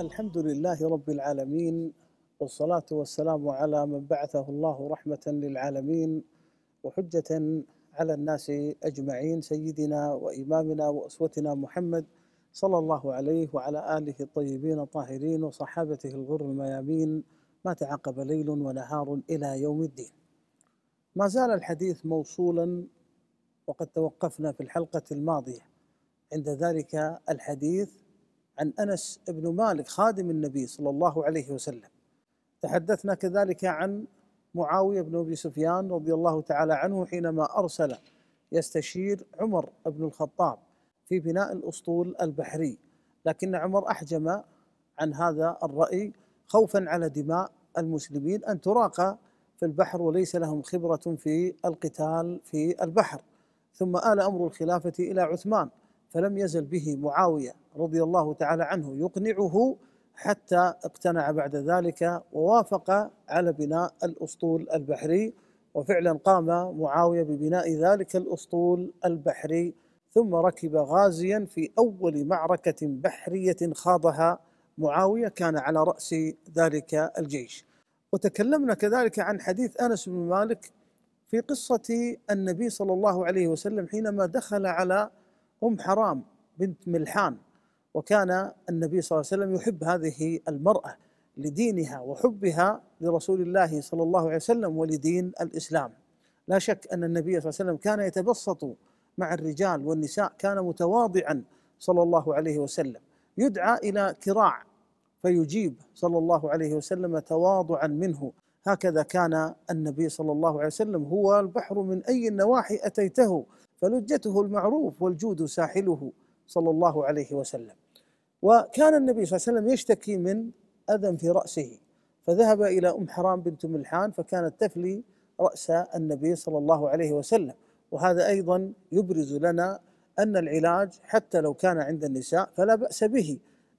الحمد لله رب العالمين والصلاة والسلام على من بعثه الله رحمة للعالمين وحجة على الناس أجمعين سيدنا وإمامنا وأسوتنا محمد صلى الله عليه وعلى آله الطيبين الطاهرين وصحابته الغر الميامين ما تعقب ليل ونهار إلى يوم الدين ما زال الحديث موصولا وقد توقفنا في الحلقة الماضية عند ذلك الحديث عن انس بن مالك خادم النبي صلى الله عليه وسلم تحدثنا كذلك عن معاويه بن ابي سفيان رضي الله تعالى عنه حينما ارسل يستشير عمر بن الخطاب في بناء الاسطول البحري لكن عمر احجم عن هذا الراي خوفا على دماء المسلمين ان تراق في البحر وليس لهم خبره في القتال في البحر ثم آل امر الخلافه الى عثمان فلم يزل به معاويه رضي الله تعالى عنه يقنعه حتى اقتنع بعد ذلك ووافق على بناء الاسطول البحري وفعلا قام معاويه ببناء ذلك الاسطول البحري ثم ركب غازيا في اول معركه بحريه خاضها معاويه كان على راس ذلك الجيش وتكلمنا كذلك عن حديث انس بن مالك في قصه النبي صلى الله عليه وسلم حينما دخل على أم حرام بنت ملحان وكان النبي صلى الله عليه وسلم يحب هذه المرأة لدينها وحبها لرسول الله صلى الله عليه وسلم ولدين الإسلام لا شك أن النبي صلى الله عليه وسلم كان يتبسط مع الرجال والنساء كان متواضعا صلى الله عليه وسلم يدعى إلى كراع فيجيب صلى الله عليه وسلم تواضعا منه هكذا كان النبي صلى الله عليه وسلم هو البحر من أي النواحي أتيته فلجته المعروف والجود ساحله صلى الله عليه وسلم وكان النبي صلى الله عليه وسلم يشتكي من أذى في رأسه فذهب إلى أم حرام بنت ملحان فكانت تفلي رأس النبي صلى الله عليه وسلم وهذا أيضا يبرز لنا أن العلاج حتى لو كان عند النساء فلا بأس به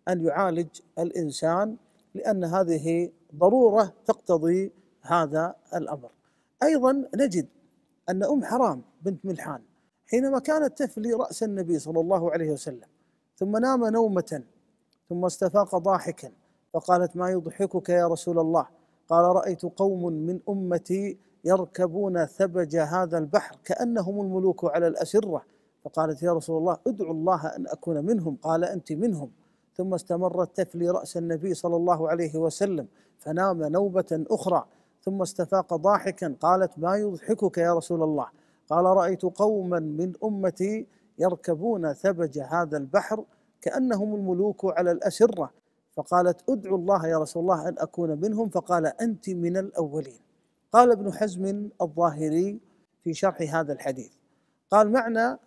أن يعالج الإنسان لأن هذه ضرورة تقتضي هذا الأمر أيضا نجد أن أم حرام بنت ملحان حينما كانت تفلي رأس النبي صلى الله عليه وسلم ثم نام نومة ثم استفاق ضاحكا فقالت ما يضحكك يا رسول الله قال رأيت قوم من أمتي يركبون ثبج هذا البحر كأنهم الملوك على الأسرة فقالت يا رسول الله ادعو الله أن أكون منهم قال أنت منهم ثم استمرت تفلي رأس النبي صلى الله عليه وسلم فنام نوبة أخرى ثم استفاق ضاحكا قالت ما يضحكك يا رسول الله قال رأيت قوما من أمتي يركبون ثبج هذا البحر كأنهم الملوك على الأسرة فقالت ادعو الله يا رسول الله أن أكون منهم فقال أنت من الأولين قال ابن حزم الظاهري في شرح هذا الحديث قال معنى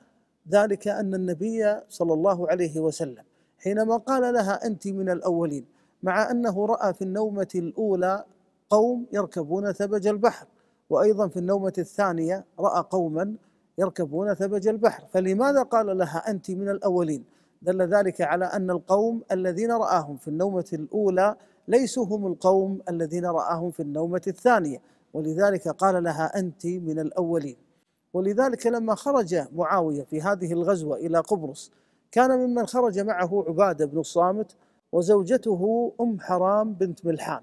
ذلك أن النبي صلى الله عليه وسلم حينما قال لها أنت من الأولين مع أنه رأى في النومة الأولى قوم يركبون ثبج البحر وأيضا في النومة الثانية رأى قوما يركبون ثبج البحر فلماذا قال لها أنت من الأولين دل ذلك على أن القوم الذين رآهم في النومة الأولى ليسوا هم القوم الذين رآهم في النومة الثانية ولذلك قال لها أنت من الأولين ولذلك لما خرج معاوية في هذه الغزوة إلى قبرص كان ممن خرج معه عبادة بن الصامت وزوجته أم حرام بنت ملحان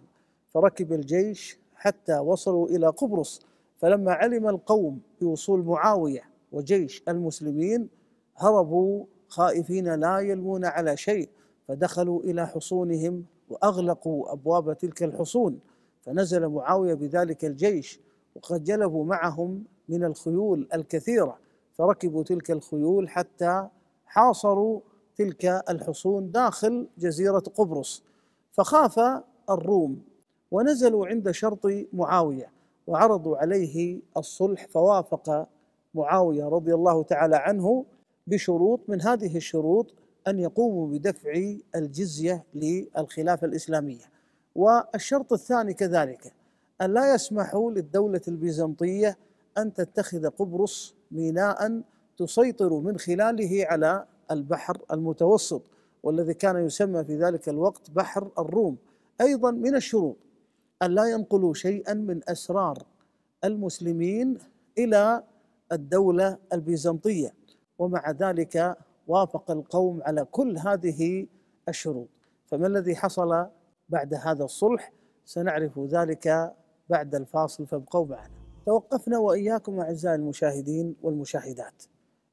فركب الجيش حتى وصلوا إلى قبرص فلما علم القوم بوصول معاوية وجيش المسلمين هربوا خائفين لا يلوون على شيء فدخلوا إلى حصونهم وأغلقوا أبواب تلك الحصون فنزل معاوية بذلك الجيش وقد جلبوا معهم من الخيول الكثيرة فركبوا تلك الخيول حتى حاصروا تلك الحصون داخل جزيرة قبرص فخاف الروم ونزلوا عند شرط معاويه وعرضوا عليه الصلح فوافق معاويه رضي الله تعالى عنه بشروط من هذه الشروط ان يقوموا بدفع الجزيه للخلافه الاسلاميه والشرط الثاني كذلك ان لا يسمحوا للدوله البيزنطيه ان تتخذ قبرص ميناء تسيطر من خلاله على البحر المتوسط والذي كان يسمى في ذلك الوقت بحر الروم ايضا من الشروط أن لا ينقلوا شيئا من أسرار المسلمين إلى الدولة البيزنطية ومع ذلك وافق القوم على كل هذه الشروط فما الذي حصل بعد هذا الصلح سنعرف ذلك بعد الفاصل فابقوا معنا توقفنا وإياكم أعزائي المشاهدين والمشاهدات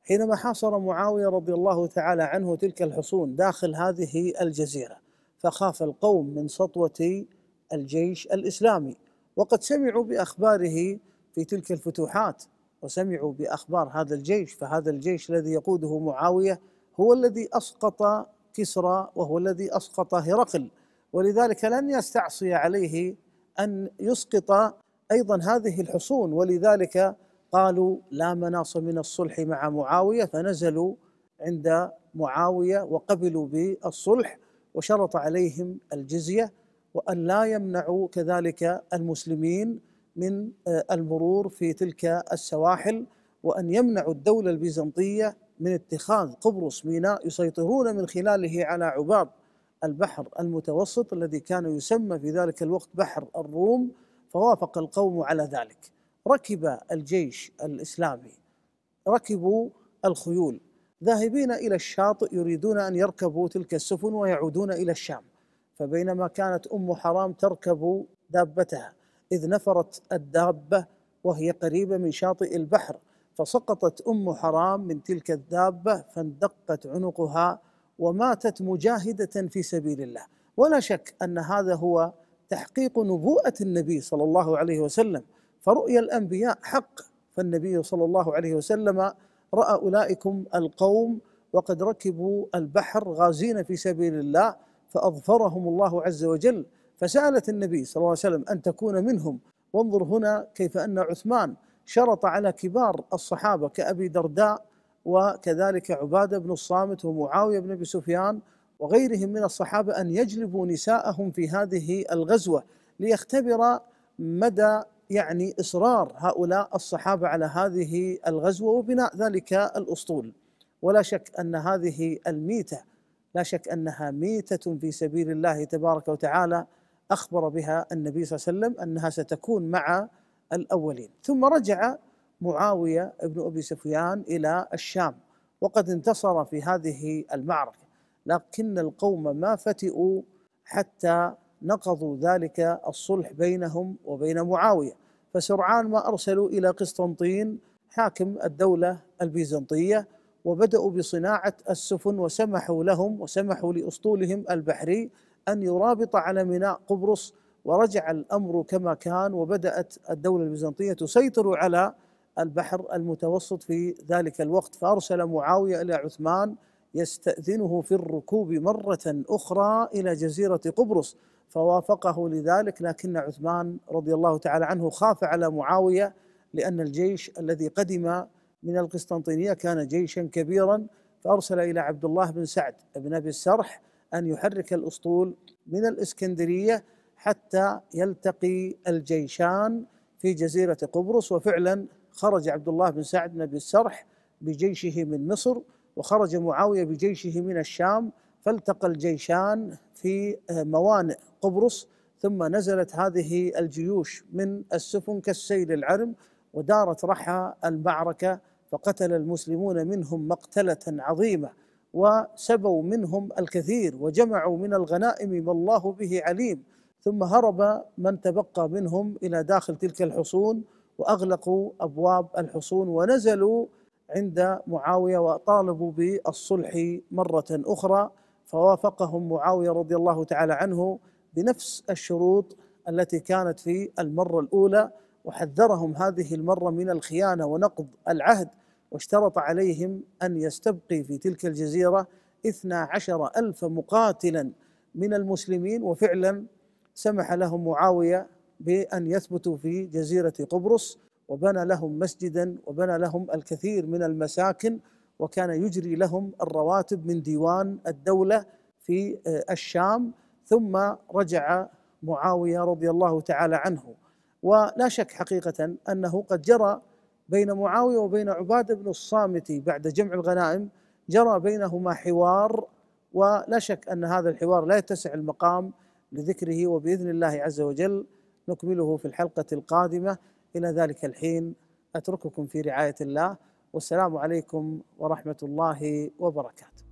حينما حاصر معاوية رضي الله تعالى عنه تلك الحصون داخل هذه الجزيرة فخاف القوم من سطوة الجيش الاسلامي وقد سمعوا باخباره في تلك الفتوحات وسمعوا باخبار هذا الجيش فهذا الجيش الذي يقوده معاويه هو الذي اسقط كسرى وهو الذي اسقط هرقل ولذلك لن يستعصي عليه ان يسقط ايضا هذه الحصون ولذلك قالوا لا مناص من الصلح مع معاويه فنزلوا عند معاويه وقبلوا بالصلح وشرط عليهم الجزيه وان لا يمنعوا كذلك المسلمين من آه، المرور في تلك السواحل وان يمنعوا الدوله البيزنطيه من اتخاذ قبرص ميناء يسيطرون من خلاله على عباب البحر المتوسط الذي كان يسمى في ذلك الوقت بحر الروم فوافق القوم على ذلك ركب الجيش الاسلامي ركبوا الخيول ذاهبين الى الشاطئ يريدون ان يركبوا تلك السفن ويعودون الى الشام فبينما كانت أم حرام تركب دابتها إذ نفرت الدابة وهي قريبة من شاطئ البحر فسقطت أم حرام من تلك الدابة فاندقت عنقها وماتت مجاهدة في سبيل الله ولا شك أن هذا هو تحقيق نبوءة النبي صلى الله عليه وسلم فرؤيا الأنبياء حق فالنبي صلى الله عليه وسلم رأى أولئكم القوم وقد ركبوا البحر غازين في سبيل الله فأظفرهم الله عز وجل فسألت النبي صلى الله عليه وسلم أن تكون منهم وانظر هنا كيف أن عثمان شرط على كبار الصحابة كأبي درداء وكذلك عبادة بن الصامت ومعاوية بن أبي سفيان وغيرهم من الصحابة أن يجلبوا نساءهم في هذه الغزوة ليختبر مدى يعني إصرار هؤلاء الصحابة على هذه الغزوة وبناء ذلك الأسطول ولا شك أن هذه الميتة لا شك انها ميته في سبيل الله تبارك وتعالى اخبر بها النبي صلى الله عليه وسلم انها ستكون مع الاولين ثم رجع معاويه بن ابي سفيان الى الشام وقد انتصر في هذه المعركه لكن القوم ما فتئوا حتى نقضوا ذلك الصلح بينهم وبين معاويه فسرعان ما ارسلوا الى قسطنطين حاكم الدوله البيزنطيه وبدأوا بصناعة السفن وسمحوا لهم وسمحوا لأسطولهم البحري أن يرابط على ميناء قبرص ورجع الأمر كما كان وبدأت الدولة البيزنطية تسيطر على البحر المتوسط في ذلك الوقت فأرسل معاوية إلى عثمان يستأذنه في الركوب مرة أخرى إلى جزيرة قبرص فوافقه لذلك لكن عثمان رضي الله تعالى عنه خاف على معاوية لأن الجيش الذي قدم من القسطنطينية كان جيشا كبيرا فأرسل إلى عبد الله بن سعد بن أبي السرح أن يحرك الأسطول من الإسكندرية حتى يلتقي الجيشان في جزيرة قبرص وفعلا خرج عبد الله بن سعد بن أبي السرح بجيشه من مصر وخرج معاوية بجيشه من الشام فالتقى الجيشان في آه، موانئ قبرص ثم نزلت هذه الجيوش من السفن كالسيل العرم ودارت رحى المعركة فقتل المسلمون منهم مقتلة عظيمة وسبوا منهم الكثير وجمعوا من الغنائم ما الله به عليم ثم هرب من تبقى منهم إلى داخل تلك الحصون وأغلقوا أبواب الحصون ونزلوا عند معاوية وطالبوا بالصلح مرة أخرى فوافقهم معاوية رضي الله تعالى عنه بنفس الشروط التي كانت في المرة الأولى وحذرهم هذه المرة من الخيانة ونقض العهد واشترط عليهم أن يستبقي في تلك الجزيرة اثنا عشر ألف مقاتلا من المسلمين وفعلا سمح لهم معاوية بأن يثبتوا في جزيرة قبرص وبنى لهم مسجدا وبنى لهم الكثير من المساكن وكان يجري لهم الرواتب من ديوان الدولة في آه، الشام ثم رجع معاوية رضي الله تعالى عنه ولا شك حقيقة أنه قد جرى بين معاوية وبين عبادة بن الصامت بعد جمع الغنائم جرى بينهما حوار ولا شك أن هذا الحوار لا يتسع المقام لذكره وبإذن الله عز وجل نكمله في الحلقة القادمة إلى ذلك الحين أترككم في رعاية الله والسلام عليكم ورحمة الله وبركاته